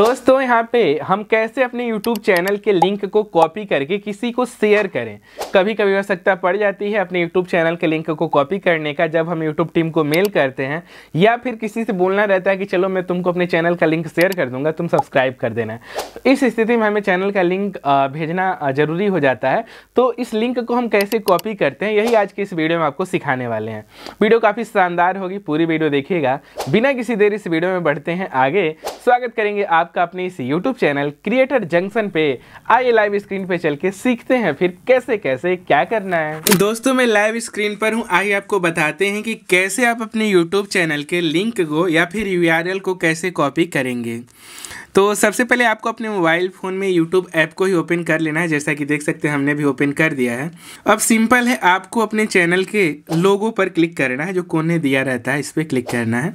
दोस्तों यहाँ पे हम कैसे अपने YouTube चैनल के लिंक को कॉपी करके किसी को शेयर करें कभी कभी आवश्यकता पड़ जाती है अपने YouTube चैनल के लिंक को कॉपी करने का जब हम YouTube टीम को मेल करते हैं या फिर किसी से बोलना रहता है कि चलो मैं तुमको अपने चैनल का लिंक शेयर कर दूंगा तुम सब्सक्राइब कर देना इस स्थिति में हमें चैनल का लिंक भेजना ज़रूरी हो जाता है तो इस लिंक को हम कैसे कॉपी करते हैं यही आज के इस वीडियो में आपको सिखाने वाले हैं वीडियो काफ़ी शानदार होगी पूरी वीडियो देखिएगा बिना किसी देर इस वीडियो में बढ़ते हैं आगे स्वागत करेंगे आप आपका अपने इस YouTube चैनल क्रिएटर जंक्शन पे आइए लाइव स्क्रीन पे चल के सीखते हैं फिर कैसे कैसे क्या करना है दोस्तों मैं लाइव स्क्रीन पर हूँ आइए आपको बताते हैं कि कैसे आप अपने YouTube चैनल के लिंक को या फिर यू को कैसे कॉपी करेंगे तो सबसे पहले आपको अपने मोबाइल फ़ोन में यूट्यूब ऐप को ही ओपन कर लेना है जैसा कि देख सकते हैं हमने भी ओपन कर दिया है अब सिंपल है आपको अपने चैनल के लोगो पर क्लिक करना है जो कोने दिया रहता है इस पर क्लिक करना है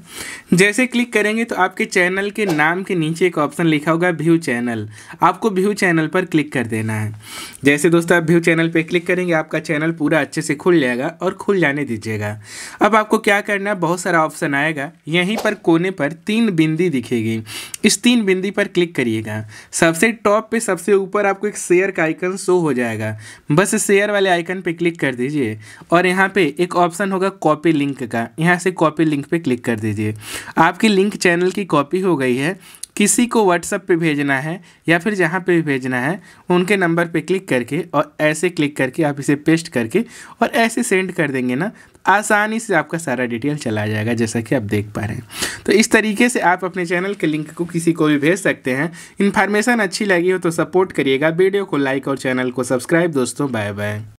जैसे क्लिक करेंगे तो आपके चैनल के नाम के नीचे एक ऑप्शन लिखा होगा व्यू चैनल आपको व्यू चैनल पर क्लिक कर देना है जैसे दोस्तों आप व्यू चैनल पर क्लिक करेंगे आपका चैनल पूरा अच्छे से खुल जाएगा और खुल जाने दीजिएगा अब आपको क्या करना है बहुत सारा ऑप्शन आएगा यहीं पर कोने पर तीन बिंदी दिखेगी इस तीन बिंदी पर क्लिक करिएगा सबसे टॉप पर सबसे ऊपर आपको एक शेयर का आइकन शो हो जाएगा बस शेयर वाले आइकन पर क्लिक कर दीजिए और यहाँ पर एक ऑप्शन होगा कॉपी लिंक का यहाँ से कॉपी लिंक पर क्लिक कर दीजिए आपकी लिंक चैनल की कॉपी हो गई है किसी को व्हाट्सअप पे भेजना है या फिर जहाँ पे भी भेजना है उनके नंबर पे क्लिक करके और ऐसे क्लिक करके आप इसे पेस्ट करके और ऐसे सेंड कर देंगे ना आसानी से आपका सारा डिटेल चला जाएगा जैसा कि आप देख पा रहे हैं तो इस तरीके से आप अपने चैनल के लिंक को किसी को भी भेज सकते हैं इन्फॉर्मेशन अच्छी लगी हो तो सपोर्ट करिएगा वीडियो को लाइक और चैनल को सब्सक्राइब दोस्तों बाय बाय